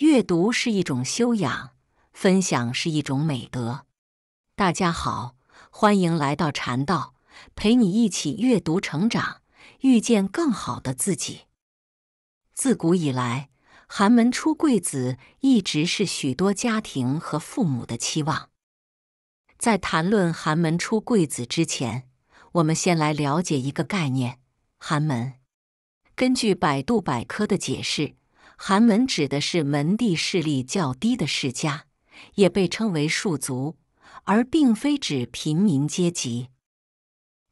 阅读是一种修养，分享是一种美德。大家好，欢迎来到禅道，陪你一起阅读成长，遇见更好的自己。自古以来，寒门出贵子一直是许多家庭和父母的期望。在谈论寒门出贵子之前，我们先来了解一个概念：寒门。根据百度百科的解释。寒门指的是门第势力较低的世家，也被称为庶族，而并非指平民阶级。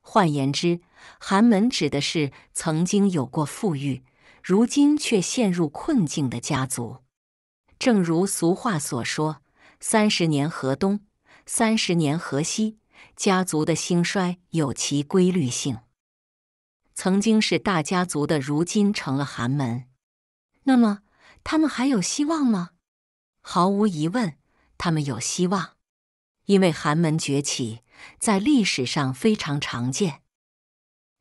换言之，寒门指的是曾经有过富裕，如今却陷入困境的家族。正如俗话所说：“三十年河东，三十年河西。”家族的兴衰有其规律性。曾经是大家族的，如今成了寒门。那么他们还有希望吗？毫无疑问，他们有希望，因为寒门崛起在历史上非常常见。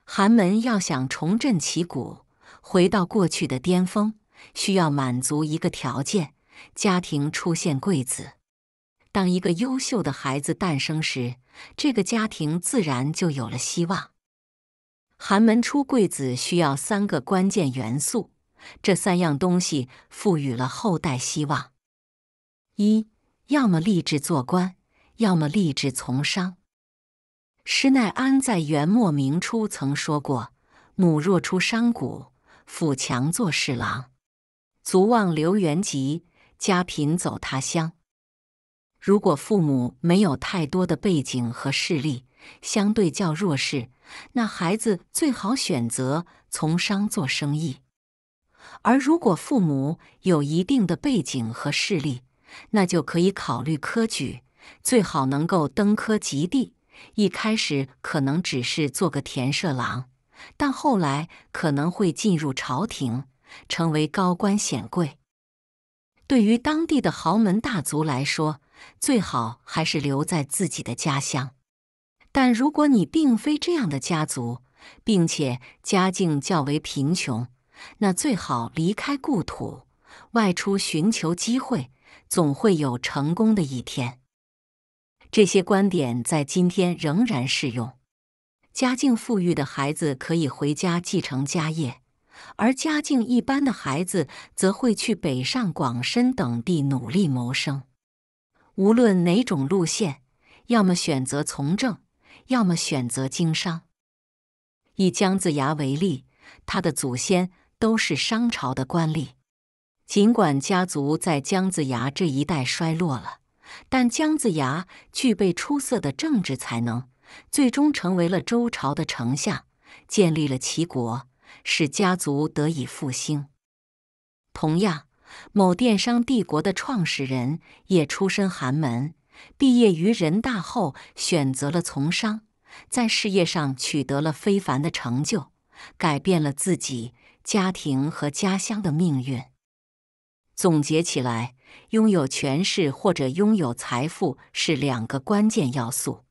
寒门要想重振旗鼓，回到过去的巅峰，需要满足一个条件：家庭出现贵子。当一个优秀的孩子诞生时，这个家庭自然就有了希望。寒门出贵子需要三个关键元素。这三样东西赋予了后代希望：一，要么立志做官，要么立志从商。施耐庵在元末明初曾说过：“母若出商贾，父强做侍郎，足望留元吉，家贫走他乡。”如果父母没有太多的背景和势力，相对较弱势，那孩子最好选择从商做生意。而如果父母有一定的背景和势力，那就可以考虑科举，最好能够登科及第。一开始可能只是做个田舍郎，但后来可能会进入朝廷，成为高官显贵。对于当地的豪门大族来说，最好还是留在自己的家乡。但如果你并非这样的家族，并且家境较为贫穷。那最好离开故土，外出寻求机会，总会有成功的一天。这些观点在今天仍然适用。家境富裕的孩子可以回家继承家业，而家境一般的孩子则会去北上广深等地努力谋生。无论哪种路线，要么选择从政，要么选择经商。以姜子牙为例，他的祖先。都是商朝的官吏，尽管家族在姜子牙这一代衰落了，但姜子牙具备出色的政治才能，最终成为了周朝的丞相，建立了齐国，使家族得以复兴。同样，某电商帝国的创始人也出身寒门，毕业于人大后选择了从商，在事业上取得了非凡的成就，改变了自己。家庭和家乡的命运。总结起来，拥有权势或者拥有财富是两个关键要素。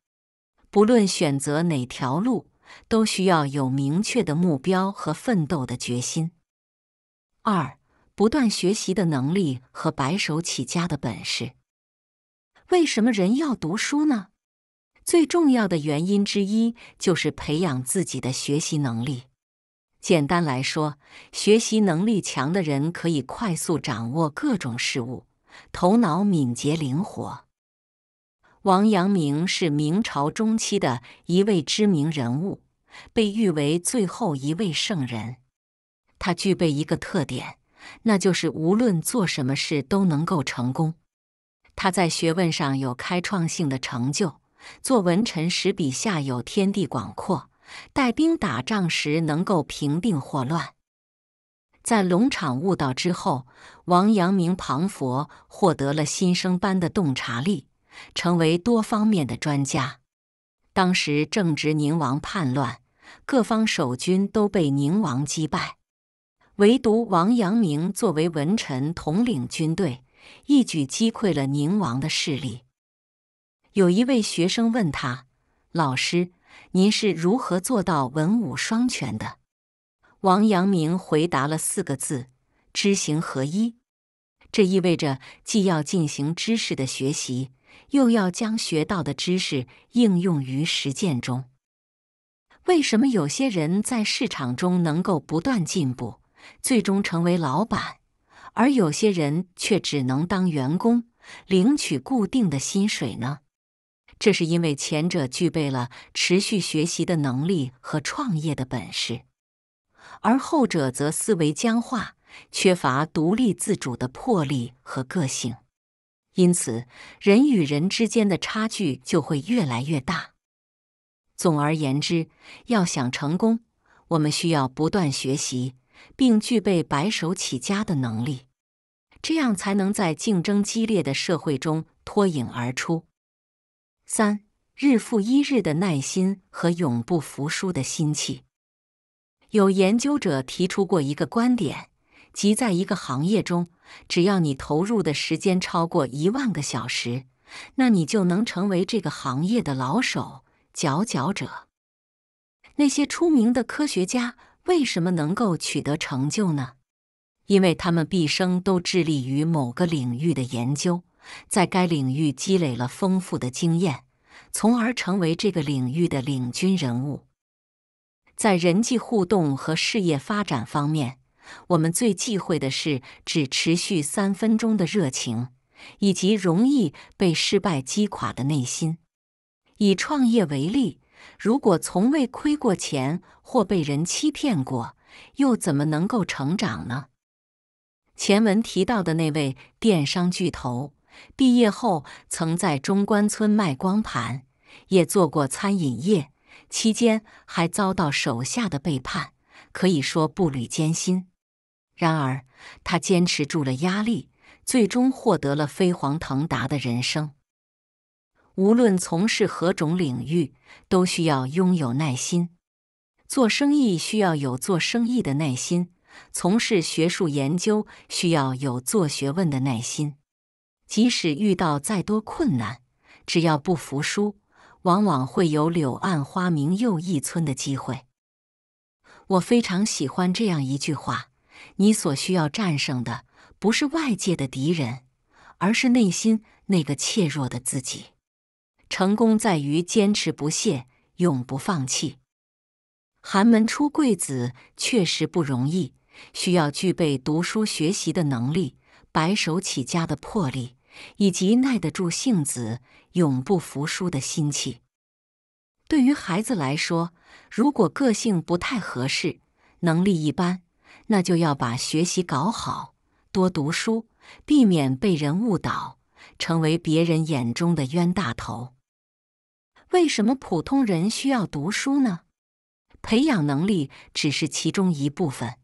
不论选择哪条路，都需要有明确的目标和奋斗的决心。二，不断学习的能力和白手起家的本事。为什么人要读书呢？最重要的原因之一就是培养自己的学习能力。简单来说，学习能力强的人可以快速掌握各种事物，头脑敏捷灵活。王阳明是明朝中期的一位知名人物，被誉为最后一位圣人。他具备一个特点，那就是无论做什么事都能够成功。他在学问上有开创性的成就，做文臣时笔下有天地广阔。带兵打仗时能够平定祸乱，在龙场悟道之后，王阳明旁佛获得了新生般的洞察力，成为多方面的专家。当时正值宁王叛乱，各方守军都被宁王击败，唯独王阳明作为文臣统领军队，一举击溃了宁王的势力。有一位学生问他：“老师。”您是如何做到文武双全的？王阳明回答了四个字：知行合一。这意味着既要进行知识的学习，又要将学到的知识应用于实践中。为什么有些人在市场中能够不断进步，最终成为老板，而有些人却只能当员工，领取固定的薪水呢？这是因为前者具备了持续学习的能力和创业的本事，而后者则思维僵化，缺乏独立自主的魄力和个性。因此，人与人之间的差距就会越来越大。总而言之，要想成功，我们需要不断学习，并具备白手起家的能力，这样才能在竞争激烈的社会中脱颖而出。三日复一日的耐心和永不服输的心气。有研究者提出过一个观点，即在一个行业中，只要你投入的时间超过一万个小时，那你就能成为这个行业的老手、佼佼者。那些出名的科学家为什么能够取得成就呢？因为他们毕生都致力于某个领域的研究。在该领域积累了丰富的经验，从而成为这个领域的领军人物。在人际互动和事业发展方面，我们最忌讳的是只持续三分钟的热情，以及容易被失败击垮的内心。以创业为例，如果从未亏过钱或被人欺骗过，又怎么能够成长呢？前文提到的那位电商巨头。毕业后，曾在中关村卖光盘，也做过餐饮业，期间还遭到手下的背叛，可以说步履艰辛。然而，他坚持住了压力，最终获得了飞黄腾达的人生。无论从事何种领域，都需要拥有耐心。做生意需要有做生意的耐心，从事学术研究需要有做学问的耐心。即使遇到再多困难，只要不服输，往往会有柳暗花明又一村的机会。我非常喜欢这样一句话：你所需要战胜的，不是外界的敌人，而是内心那个怯弱的自己。成功在于坚持不懈，永不放弃。寒门出贵子确实不容易，需要具备读书学习的能力，白手起家的魄力。以及耐得住性子、永不服输的心气，对于孩子来说，如果个性不太合适、能力一般，那就要把学习搞好，多读书，避免被人误导，成为别人眼中的冤大头。为什么普通人需要读书呢？培养能力只是其中一部分，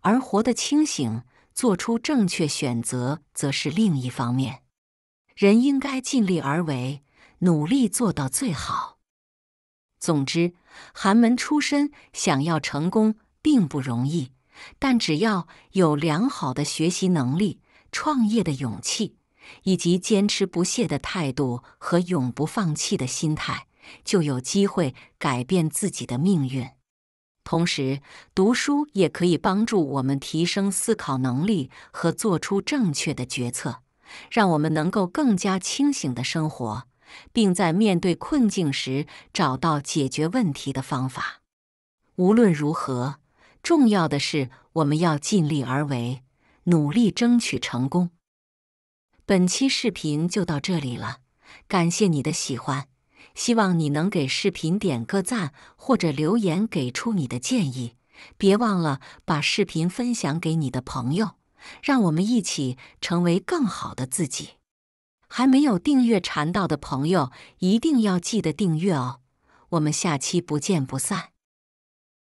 而活得清醒、做出正确选择，则是另一方面。人应该尽力而为，努力做到最好。总之，寒门出身想要成功并不容易，但只要有良好的学习能力、创业的勇气，以及坚持不懈的态度和永不放弃的心态，就有机会改变自己的命运。同时，读书也可以帮助我们提升思考能力和做出正确的决策。让我们能够更加清醒地生活，并在面对困境时找到解决问题的方法。无论如何，重要的是我们要尽力而为，努力争取成功。本期视频就到这里了，感谢你的喜欢，希望你能给视频点个赞或者留言给出你的建议，别忘了把视频分享给你的朋友。让我们一起成为更好的自己。还没有订阅禅道的朋友，一定要记得订阅哦！我们下期不见不散。